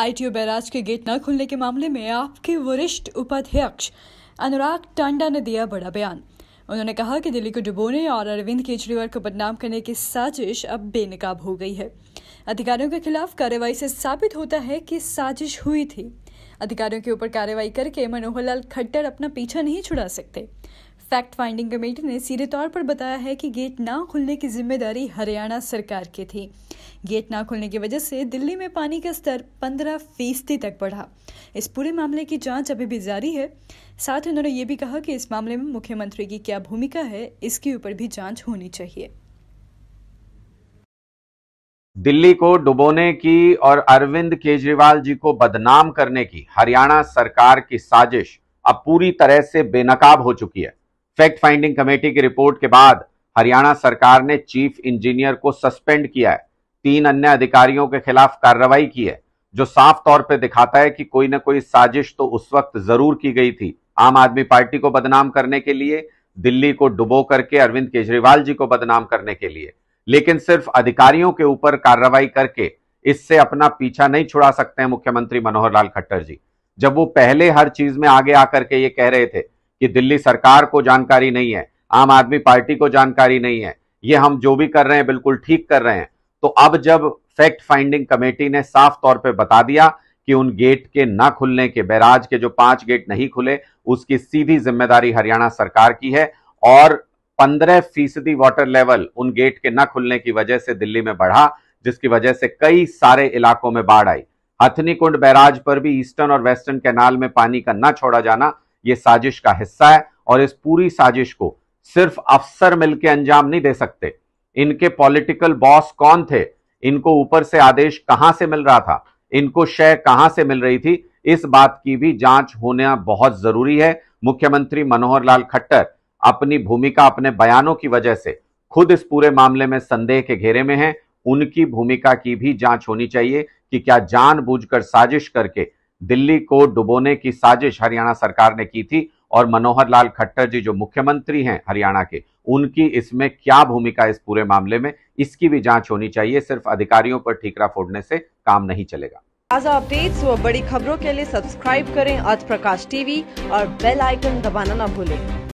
ITO barrage के gate न खुलने के मामले में आपके वरिष्ठ उपाध्यक्ष अनुराग टांडा ने दिया बड़ा बयान उन्होंने कहा कि दिल्ली को डुबोने और अरविंद केजरीवाल को बदनाम करने की साजिश अब बेनकाब हो गई है अधिकारियों के खिलाफ कार्रवाई से साबित होता है कि साजिश हुई थी अधिकारियों के ऊपर कार्रवाई करके मनोहर लाल खट्टर अपना पीछा नहीं छुड़ा सकते फैक्ट फाइंडिंग कमेटी ने सीधे तौर पर बताया है कि गेट ना खुलने की जिम्मेदारी हरियाणा सरकार की थी गेट ना खुलने की वजह से दिल्ली में पानी का स्तर पंद्रह फीसदी तक बढ़ा इस पूरे मामले की जांच अभी भी जारी है साथ ही उन्होंने ये भी कहा कि इस मामले में मुख्यमंत्री की क्या भूमिका है इसके ऊपर भी जाँच होनी चाहिए दिल्ली को डुबोने की और अरविंद केजरीवाल जी को बदनाम करने की हरियाणा सरकार की साजिश अब पूरी तरह से बेनकाब हो चुकी है फैक्ट फाइंडिंग कमेटी की रिपोर्ट के बाद हरियाणा सरकार ने चीफ इंजीनियर को सस्पेंड किया है तीन अन्य अधिकारियों के खिलाफ कार्रवाई की है जो साफ तौर पर दिखाता है कि कोई ना कोई साजिश तो उस वक्त जरूर की गई थी आम आदमी पार्टी को बदनाम करने के लिए दिल्ली को डुबो करके अरविंद केजरीवाल जी को बदनाम करने के लिए लेकिन सिर्फ अधिकारियों के ऊपर कार्रवाई करके इससे अपना पीछा नहीं छुड़ा सकते हैं मुख्यमंत्री मनोहर लाल खट्टर जी जब वो पहले हर चीज में आगे आकर के ये कह रहे थे कि दिल्ली सरकार को जानकारी नहीं है आम आदमी पार्टी को जानकारी नहीं है ये हम जो भी कर रहे हैं बिल्कुल ठीक कर रहे हैं तो अब जब फैक्ट फाइंडिंग कमेटी ने साफ तौर पर बता दिया कि उन गेट के ना खुलने के बैराज के जो पांच गेट नहीं खुले उसकी सीधी जिम्मेदारी हरियाणा सरकार की है और पंद्रह फीसदी वाटर लेवल उन गेट के ना खुलने की वजह से दिल्ली में बढ़ा जिसकी वजह से कई सारे इलाकों में बाढ़ आई कुंड बैराज पर भी ईस्टर्न और वेस्टर्न कैनाल में पानी का ना छोड़ा जाना ये साजिश का हिस्सा है और इस पूरी साजिश को सिर्फ अफसर मिलकर अंजाम नहीं दे सकते इनके पॉलिटिकल बॉस कौन थे इनको ऊपर से आदेश कहां से मिल रहा था इनको शय कहां से मिल रही थी इस बात की भी जांच होना बहुत जरूरी है मुख्यमंत्री मनोहर लाल खट्टर अपनी भूमिका अपने बयानों की वजह से खुद इस पूरे मामले में संदेह के घेरे में हैं उनकी भूमिका की भी जांच होनी चाहिए कि क्या जानबूझकर साजिश करके दिल्ली को डुबोने की साजिश हरियाणा सरकार ने की थी और मनोहर लाल खट्टर जी जो मुख्यमंत्री हैं हरियाणा के उनकी इसमें क्या भूमिका इस पूरे मामले में इसकी भी जांच होनी चाहिए सिर्फ अधिकारियों पर ठीकरा फोड़ने से काम नहीं चलेगा ताज़ा अपडेट्स व बड़ी खबरों के लिए सब्सक्राइब करें आज प्रकाश टीवी और बेल आइकन दबाना न भूलें